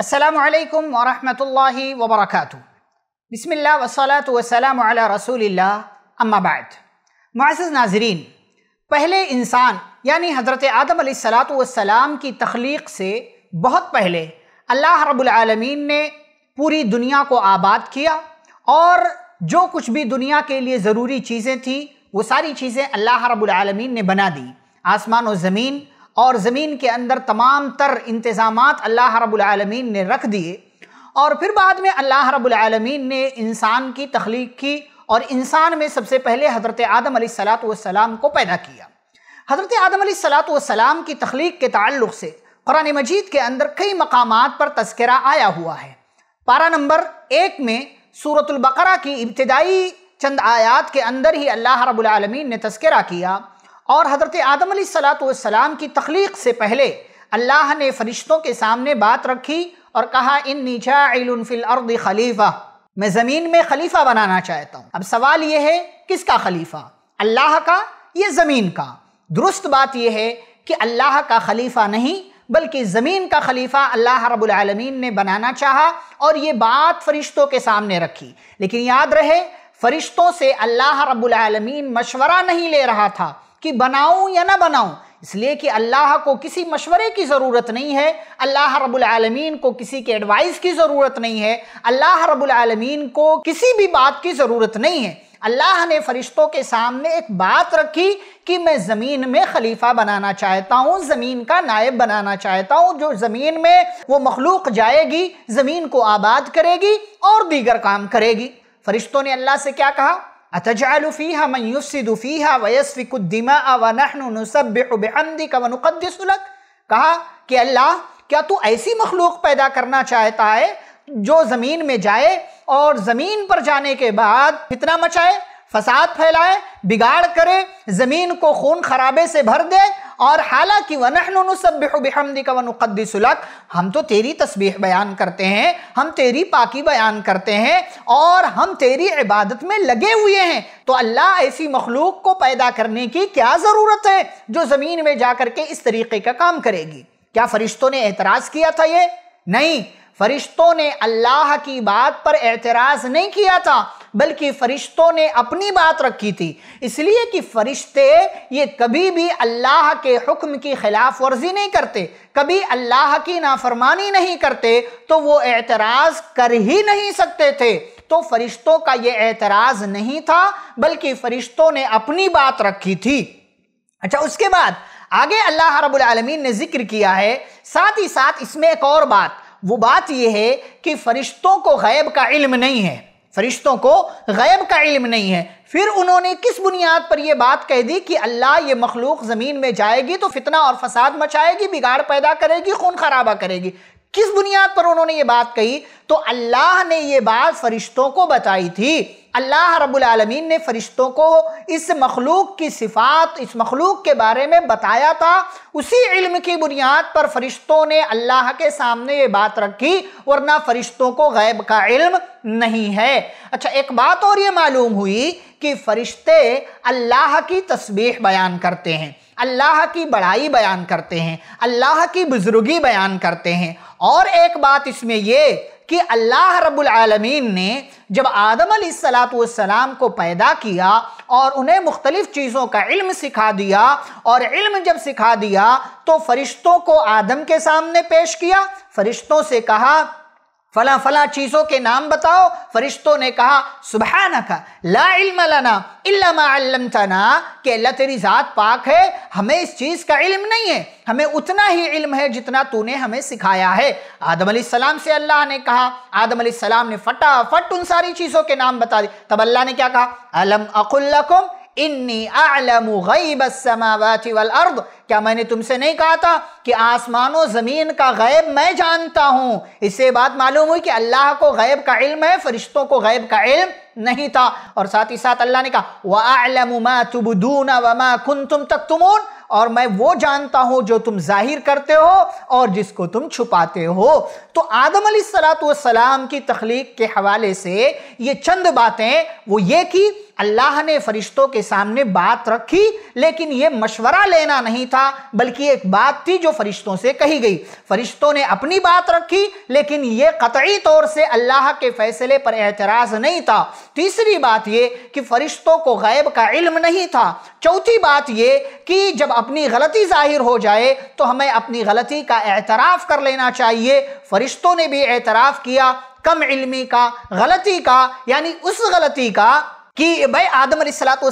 असलकम वरहमल वबरक बसमिल्ल वसलात वसलाम रसूल अम्माबाद मज़ नाजरीन पहले इंसान यानी हज़रत आदम सलाम की तख्लीक से बहुत पहले अल्लाह रबालमीन ने पूरी दुनिया को आबाद किया और जो कुछ भी दुनिया के लिए ज़रूरी चीज़ें थी वो सारी चीज़ें अल्लाह रबालमीन ने बना दी आसमान और ज़मीन और ज़मीन के अंदर तमाम तर इंतज़ाम अल्लाह रबालमीन ने रख दिए और फिर बाद में अल्लाह रबालमीन ने इंसान की तख्लीक की और इंसान में सबसे पहले हज़रत आदम सलाम को पैदा किया हज़रत आदम सलाम की तख्लीक के ताल्लुक़ से कुरान मजीद के अंदर कई मकाम पर तस्करा आया हुआ है पारा नंबर एक में सूरतुल्बकरा की इब्तदाई चंद आयात के अंदर ही अल्लाह रबालमीन ने तस्करा किया और हज़रत आदम सलाम की तख्लीक से पहले अल्लाह ने फरिश्तों के सामने बात रखी और कहा इन नीचा फिल अर्द खलीफा मैं ज़मीन में खलीफा बनाना चाहता हूँ अब सवाल यह है किसका खलीफा अल्लाह का यह ज़मीन का दुरुस्त बात यह है कि अल्लाह का खलीफा नहीं बल्कि ज़मीन का खलीफा अल्लाह रबालमीन ने बनाना चाहा और ये बात फरिश्तों के सामने रखी लेकिन याद रहे फरिश्तों से अल्लाह रबालमीन मशवरा नहीं ले रहा था कि बनाऊं या ना बनाऊं इसलिए कि अल्लाह को किसी मशवरे की ज़रूरत नहीं है अल्लाह रब्बुल रबालमीन को किसी के एडवाइस की ज़रूरत नहीं है अल्लाह रब्बुल रबालमीन को किसी भी बात की ज़रूरत नहीं है अल्लाह ने फरिश्तों के सामने एक बात रखी कि मैं ज़मीन में खलीफा बनाना चाहता हूँ ज़मीन का नायब बनाना चाहता हूँ जो ज़मीन में वो मखलूक जाएगी ज़मीन को आबाद करेगी और दीगर काम करेगी फरिश्तों ने अल्लाह से क्या कहा अतजाल فيها من يفسد فيها ويسفك الدماء ونحن نسبح بحمدك ونقدس لك कहा कि अल्लाह क्या तू ऐसी मखलूक पैदा करना चाहता है जो ज़मीन में जाए और ज़मीन पर जाने के बाद कितना मचाए फसाद फैलाए बिगाड़ करे ज़मीन को खून खराबे से भर दे और हालांकि वनहनुसबिहमदी का सुलक हम तो तेरी तस्बीह बयान करते हैं हम तेरी पाकी बयान करते हैं और हम तेरी इबादत में लगे हुए हैं तो अल्लाह ऐसी मखलूक को पैदा करने की क्या ज़रूरत है जो ज़मीन में जा करके इस तरीके का काम करेगी क्या फ़रिश्तों ने एतराज़ किया था ये नहीं फरिश्तों ने अल्लाह की बात पर एतराज़ नहीं किया था बल्कि फरिश्तों ने अपनी बात रखी थी इसलिए कि फरिश्ते ये कभी भी अल्लाह के हुक्म की खिलाफ वर्जी नहीं करते कभी अल्लाह की नाफरमानी नहीं करते तो वो एतराज़ कर ही नहीं सकते थे तो फरिश्तों का ये एतराज़ नहीं था बल्कि फरिश्तों ने अपनी बात रखी थी अच्छा उसके बाद आगे अल्लाह रब्बुल रबालमीन ने जिक्र किया है साथ ही साथ इसमें एक और बात वो बात यह है कि फरिश्तों को गैब का इल्म नहीं है फरिश्तों को गैब का इल्म नहीं है फिर उन्होंने किस बुनियाद पर यह बात कह दी कि अल्लाह ये मखलूक ज़मीन में जाएगी तो फितना और फसाद मचाएगी बिगाड़ पैदा करेगी खून खराबा करेगी किस बुनियाद पर उन्होंने ये बात कही तो अल्लाह ने ये बात फरिश्तों को बताई थी अल्लाह रब्बुल आलमीन ने फरिश्तों को इस मखलूक की सिफात इस मखलूक के बारे में बताया था उसी इल्म की बुनियाद पर फरिश्तों ने अल्लाह के सामने ये बात रखी वरना फरिश्तों को गैब का इल्म नहीं है अच्छा एक बात और ये मालूम हुई कि फरिश्ते अल्लाह की तस्बीह बयान करते हैं अल्लाह की बड़ाई बयान करते हैं अल्लाह की बुज़ुर्गी बयान करते हैं और एक बात इसमें ये कि अल्लाह रब्बुल आलमीन ने जब आदम सलाम को पैदा किया और उन्हें मुख्तलिफ चीज़ों का इल्म सिखा दिया और इल्म जब सिखा दिया तो फरिश्तों को आदम के सामने पेश किया फरिश्तों से कहा फला फला चीज़ों के नाम बताओ फरिश्तों ने कहा सुबह न का ला के अल्लाह तेरी ज़ात पाक है हमें इस चीज़ का इल्म नहीं है हमें उतना ही इल्म है जितना तूने हमें सिखाया है आदम सलाम से अल्लाह ने कहा आदम सलाम ने फटाफट उन सारी चीज़ों के नाम बता दिए तब अल्लाह ने क्या कहा अलम अकुल्लकुम इन्नी आलमु गईब वल अर्द क्या मैंने तुमसे नहीं कहा था कि आसमानों ज़मीन का गैब मैं जानता हूँ इससे बात मालूम हुई कि अल्लाह को गैब का इल्म है फरिश्तों को गैब का इल्म नहीं था और साथ ही साथ अल्लाह ने कहा वमा तुबदून वमा कुन तुम तक तुमून और मैं वो जानता हूँ जो तुम जाहिर करते हो और जिसको तुम छुपाते हो तो आदम सलाम की तख्लीक के हवाले से ये चंद बातें वो ये की अल्लाह ने फरिश्तों के सामने बात रखी लेकिन ये मशवरा लेना नहीं था बल्कि एक बात थी जो फरिश्तों से कही गई फरिश्तों ने अपनी बात रखी लेकिन ये कतई तौर से अल्लाह के फैसले पर एतराज़ नहीं था तीसरी बात यह कि फरिश्तों को गैब का इल्म नहीं था चौथी बात ये कि जब अपनी गलती जाहिर हो जाए तो हमें अपनी गलती का एतराफ़ कर लेना चाहिए फरिश्तों ने भी एतराफ़ किया कम इल्मी का गलती का यानी उस गलती का कि भाई आदम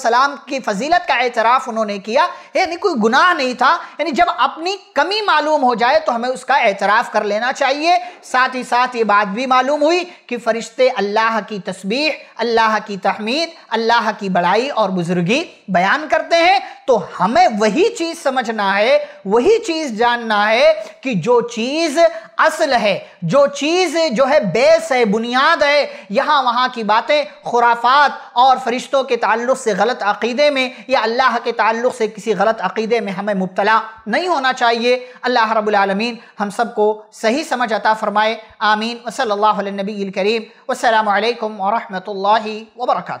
सलाम की फजीलत का एतराफ़ उन्होंने किया यानी कोई गुनाह नहीं था यानी जब अपनी कमी मालूम हो जाए तो हमें उसका एतराफ़ कर लेना चाहिए साथ ही साथ ये बात भी मालूम हुई कि फ़रिश्ते अल्लाह की तस्बीह अल्लाह की तहमीद अल्लाह की बड़ाई और बुज़ुर्गी बयान करते हैं तो हमें वही चीज समझना है वही चीज जानना है कि जो चीज असल है जो चीज जो है बेस है बुनियाद है यहाँ वहाँ की बातें खुराफात और फरिश्तों के ताल्लुक से गलत अकीदे में या अल्लाह के ताल्लुक से किसी गलत अकीदे में हमें मुबतला नहीं होना चाहिए अल्लाह रबालमीन हम सबको सही समझ अता फ़रमाए आमीन वसल नबी करीम वालकम वरहमल वर्का